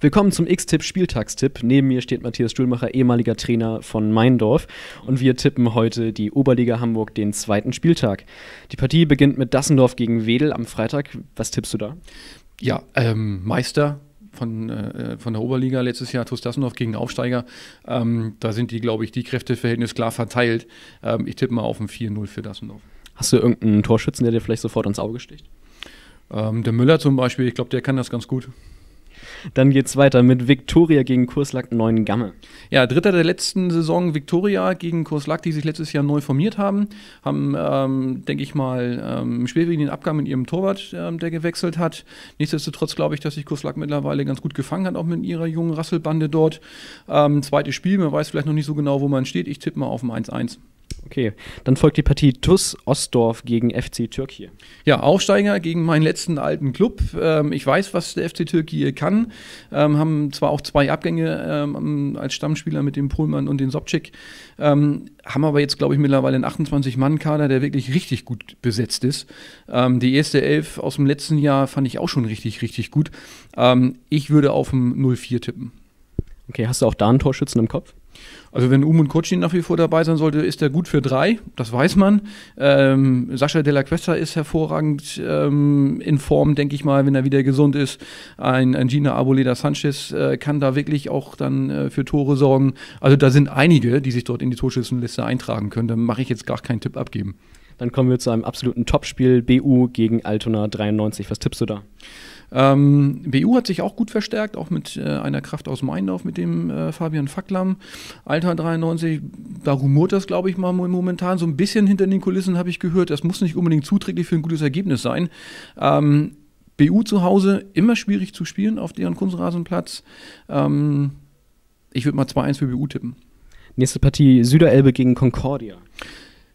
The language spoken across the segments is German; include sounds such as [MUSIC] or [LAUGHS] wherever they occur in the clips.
Willkommen zum X-Tipp Spieltagstipp. Neben mir steht Matthias Stuhlmacher, ehemaliger Trainer von Meindorf. Und wir tippen heute die Oberliga Hamburg den zweiten Spieltag. Die Partie beginnt mit Dassendorf gegen Wedel am Freitag. Was tippst du da? Ja, ähm, Meister von, äh, von der Oberliga letztes Jahr, TuS Dassendorf gegen Aufsteiger. Ähm, da sind die, glaube ich, die Kräfteverhältnisse klar verteilt. Ähm, ich tippe mal auf ein 4-0 für Dassendorf. Hast du irgendeinen Torschützen, der dir vielleicht sofort ins Auge sticht? Ähm, der Müller zum Beispiel, ich glaube, der kann das ganz gut. Dann geht's weiter mit Viktoria gegen Kurslack Neuen Gamme. Ja, dritter der letzten Saison Viktoria gegen Kurslack, die sich letztes Jahr neu formiert haben. Haben, ähm, denke ich mal, ähm, schwerwiegend den Abgang mit ihrem Torwart, ähm, der gewechselt hat. Nichtsdestotrotz glaube ich, dass sich Kurslack mittlerweile ganz gut gefangen hat, auch mit ihrer jungen Rasselbande dort. Ähm, zweites Spiel, man weiß vielleicht noch nicht so genau, wo man steht. Ich tippe mal auf ein 1-1. Okay, dann folgt die Partie TUS Ostdorf gegen FC Türkei. Ja, Aufsteiger gegen meinen letzten alten Club. Ähm, ich weiß, was der FC Türkei kann. Ähm, haben zwar auch zwei Abgänge ähm, als Stammspieler mit dem Pullmann und dem Sobczyk. Ähm, haben aber jetzt, glaube ich, mittlerweile einen 28-Mann-Kader, der wirklich richtig gut besetzt ist. Ähm, die erste Elf aus dem letzten Jahr fand ich auch schon richtig, richtig gut. Ähm, ich würde auf dem 0-4 tippen. Okay, hast du auch da einen Torschützen im Kopf? Also wenn Um und Kocin nach wie vor dabei sein sollte, ist er gut für drei, das weiß man. Ähm, Sascha Della Questa ist hervorragend ähm, in Form, denke ich mal, wenn er wieder gesund ist. Ein, ein Gina Aboleda Sanchez äh, kann da wirklich auch dann äh, für Tore sorgen. Also da sind einige, die sich dort in die Torschützenliste eintragen können. Da mache ich jetzt gar keinen Tipp abgeben. Dann kommen wir zu einem absoluten Topspiel BU gegen Altona 93. Was tippst du da? Ähm, BU hat sich auch gut verstärkt, auch mit äh, einer Kraft aus Meindorf, mit dem äh, Fabian Facklam, Alter 93. Da rumort das, glaube ich, mal momentan so ein bisschen hinter den Kulissen, habe ich gehört. Das muss nicht unbedingt zuträglich für ein gutes Ergebnis sein. Ähm, BU zu Hause, immer schwierig zu spielen auf deren Kunstrasenplatz. Ähm, ich würde mal 2-1 für BU tippen. Nächste Partie Süderelbe gegen Concordia.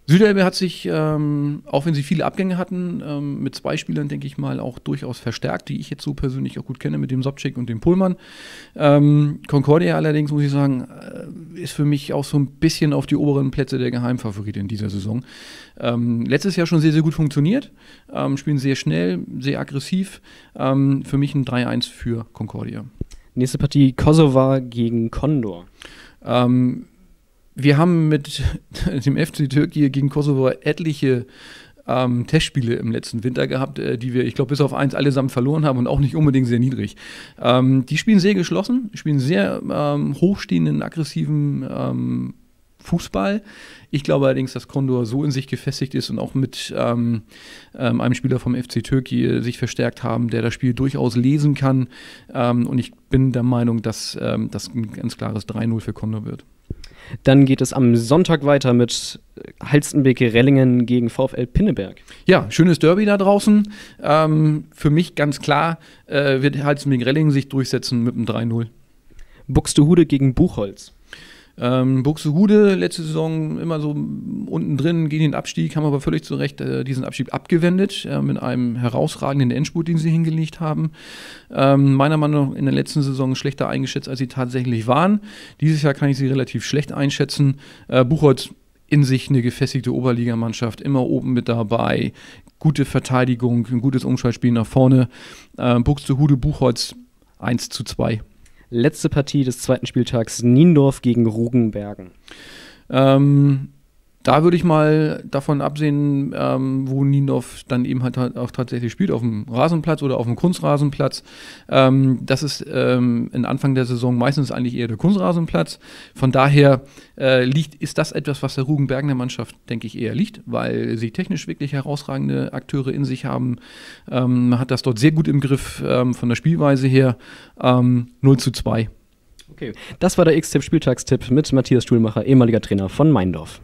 Südelbe hat sich, ähm, auch wenn sie viele Abgänge hatten, ähm, mit zwei Spielern, denke ich mal, auch durchaus verstärkt, die ich jetzt so persönlich auch gut kenne, mit dem Sobczyk und dem Pullmann. Ähm, Concordia allerdings, muss ich sagen, äh, ist für mich auch so ein bisschen auf die oberen Plätze der Geheimfavorit in dieser Saison. Ähm, letztes Jahr schon sehr, sehr gut funktioniert, ähm, spielen sehr schnell, sehr aggressiv. Ähm, für mich ein 3-1 für Concordia. Nächste Partie Kosovo gegen Condor. Ähm, wir haben mit [LAUGHS] dem FC Türkei gegen Kosovo etliche ähm, Testspiele im letzten Winter gehabt, äh, die wir, ich glaube, bis auf eins allesamt verloren haben und auch nicht unbedingt sehr niedrig. Ähm, die spielen sehr geschlossen, spielen sehr ähm, hochstehenden, aggressiven ähm, Fußball. Ich glaube allerdings, dass Condor so in sich gefestigt ist und auch mit ähm, ähm einem Spieler vom FC Türkei äh, sich verstärkt haben, der das Spiel durchaus lesen kann. Ähm, und ich bin der Meinung, dass ähm, das ein ganz klares 3-0 für Condor wird. Dann geht es am Sonntag weiter mit äh, Halstenbeke Rellingen gegen VfL Pinneberg. Ja, schönes Derby da draußen. Ähm, für mich ganz klar äh, wird Halstenbeke Rellingen sich durchsetzen mit einem 3-0. Buxtehude gegen Buchholz. Ähm, Buxtehude letzte Saison immer so unten drin gegen den Abstieg, haben aber völlig zu Recht äh, diesen Abstieg abgewendet äh, mit einem herausragenden Endspurt, den sie hingelegt haben. Ähm, meiner Meinung nach in der letzten Saison schlechter eingeschätzt, als sie tatsächlich waren. Dieses Jahr kann ich sie relativ schlecht einschätzen. Äh, Buchholz in sich eine gefestigte Oberligamannschaft, immer oben mit dabei, gute Verteidigung, ein gutes Umschaltspiel nach vorne. Äh, Buxtehude, Buchholz 1 zu 2. Letzte Partie des zweiten Spieltags Niendorf gegen Rugenbergen. Ähm, da würde ich mal davon absehen, ähm, wo Niendorf dann eben halt auch tatsächlich spielt, auf dem Rasenplatz oder auf dem Kunstrasenplatz. Ähm, das ist ähm, in Anfang der Saison meistens eigentlich eher der Kunstrasenplatz. Von daher äh, liegt, ist das etwas, was der Rugenbergener Mannschaft, denke ich, eher liegt, weil sie technisch wirklich herausragende Akteure in sich haben. Ähm, man hat das dort sehr gut im Griff ähm, von der Spielweise her. Ähm, 0 zu 2. Okay, das war der X-Tipp-Spieltagstipp mit Matthias Stuhlmacher, ehemaliger Trainer von Meindorf.